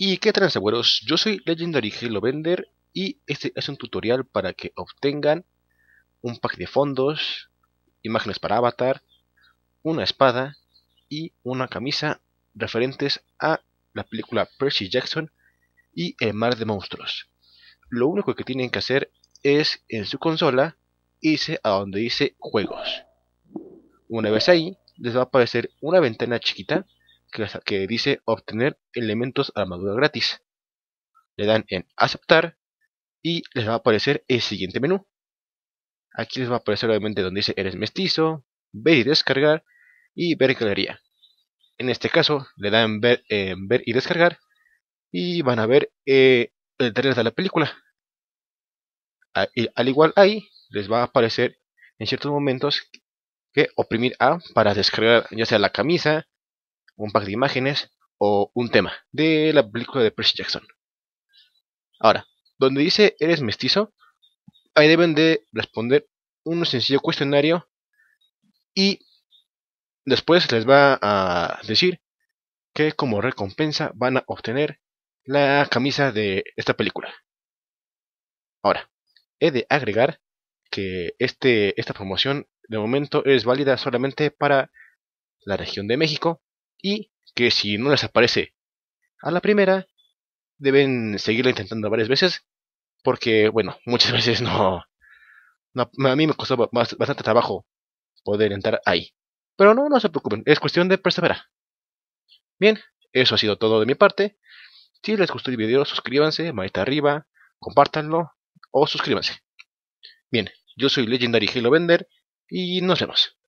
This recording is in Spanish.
Y qué tal yo soy Legendary Halo Bender y este es un tutorial para que obtengan un pack de fondos, imágenes para avatar, una espada y una camisa referentes a la película Percy Jackson y El Mar de Monstruos. Lo único que tienen que hacer es en su consola irse a donde dice juegos. Una vez ahí les va a aparecer una ventana chiquita que, dice obtener elementos armadura gratis. Le dan en aceptar y les va a aparecer el siguiente menú. Aquí les va a aparecer obviamente donde dice eres mestizo, ver y descargar y ver galería. En este caso le dan ver, em, ver y descargar y van a ver eh, el detalle de la película. al igual ahí les va a aparecer en ciertos momentos que oprimir A para descargar ya sea la camisa, un pack de imágenes o un tema de la película de Percy Jackson. Ahora, donde dice eres mestizo, ahí deben de responder un sencillo cuestionario y después les va a decir que como recompensa van a obtener la camisa de esta película. Ahora, he de agregar que este, esta promoción de momento es válida solamente para la región de México y que si no les aparece a la primera, deben seguirla intentando varias veces, porque, bueno, muchas veces no, a mí me costó bastante trabajo poder entrar ahí. Pero no, no se preocupen, es cuestión de perseverar. Bien, eso ha sido todo de mi parte. Si les gustó el video, suscríbanse, manita arriba, compártanlo o suscríbanse. Bien, yo soy Legendary Halo Bender y nos vemos.